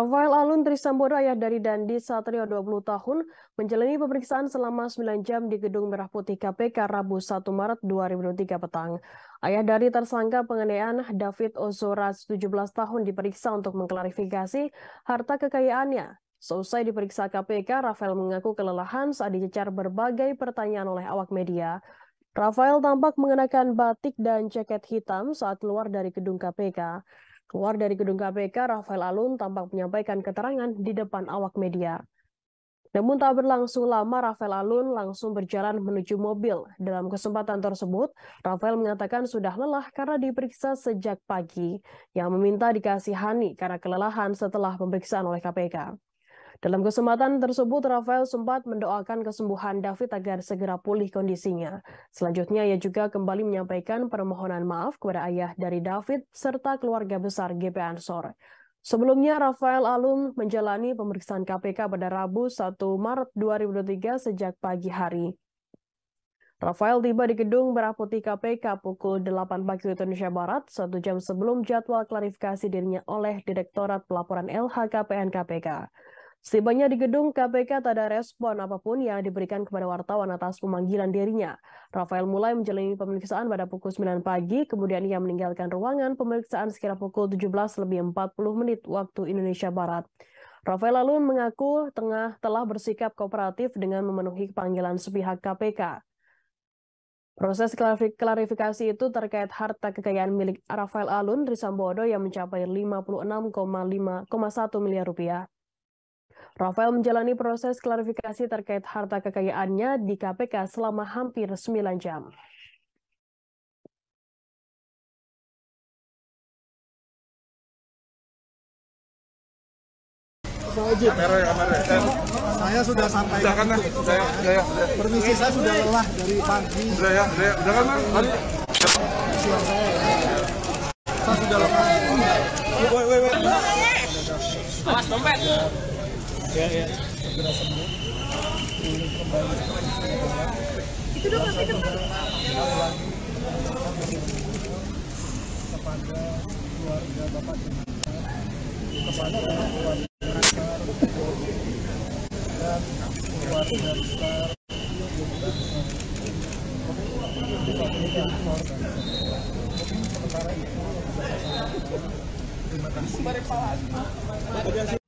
Rafael Alun Trisambodo ayah dari Dandi Satrio 20 tahun menjalani pemeriksaan selama 9 jam di Gedung Merah Putih KPK Rabu 1 Maret 2023 petang. Ayah dari tersangka penganiayaan David Ozora 17 tahun diperiksa untuk mengklarifikasi harta kekayaannya. Seusai diperiksa KPK, Rafael mengaku kelelahan saat dicecar berbagai pertanyaan oleh awak media. Rafael tampak mengenakan batik dan jaket hitam saat keluar dari gedung KPK. Keluar dari gedung KPK, Rafael Alun tampak menyampaikan keterangan di depan awak media. Namun tak berlangsung lama, Rafael Alun langsung berjalan menuju mobil. Dalam kesempatan tersebut, Rafael mengatakan sudah lelah karena diperiksa sejak pagi, yang meminta dikasihani karena kelelahan setelah pemeriksaan oleh KPK. Dalam kesempatan tersebut, Rafael sempat mendoakan kesembuhan David agar segera pulih kondisinya. Selanjutnya, ia juga kembali menyampaikan permohonan maaf kepada ayah dari David serta keluarga besar GP Ansor. Sebelumnya, Rafael Alun menjalani pemeriksaan KPK pada Rabu 1 Maret 2023 sejak pagi hari. Rafael tiba di gedung Merah Putih KPK pukul 8 pagi Indonesia Barat, satu jam sebelum jadwal klarifikasi dirinya oleh Direktorat Pelaporan LHKPN KPK. Setibanya di gedung KPK tak ada respon apapun yang diberikan kepada wartawan atas pemanggilan dirinya. Rafael mulai menjalani pemeriksaan pada pukul 9 pagi, kemudian ia meninggalkan ruangan pemeriksaan sekitar pukul 17 lebih 40 menit waktu Indonesia Barat. Rafael Alun mengaku tengah telah bersikap kooperatif dengan memenuhi panggilan sepihak KPK. Proses klarifikasi itu terkait harta kekayaan milik Rafael Alun Risambodo yang mencapai 56,5,1 miliar rupiah. Rafael menjalani proses klarifikasi terkait harta kekayaannya di KPK selama hampir 9 jam. Saya sudah sampai. Sudah kan, sudah, sudah, ya, ya. Permisi saya sudah lelah dari pagi. Sudah ya, sudah, sudah ya. kan, Mas? Silakan saya. sudah lelah. Woi, woi, woi. Mas, dompet ya ya segera sembuh kembali itu dong tapi kepada keluarga bapak kepada keluarga dan keluarga besar Terima kasih.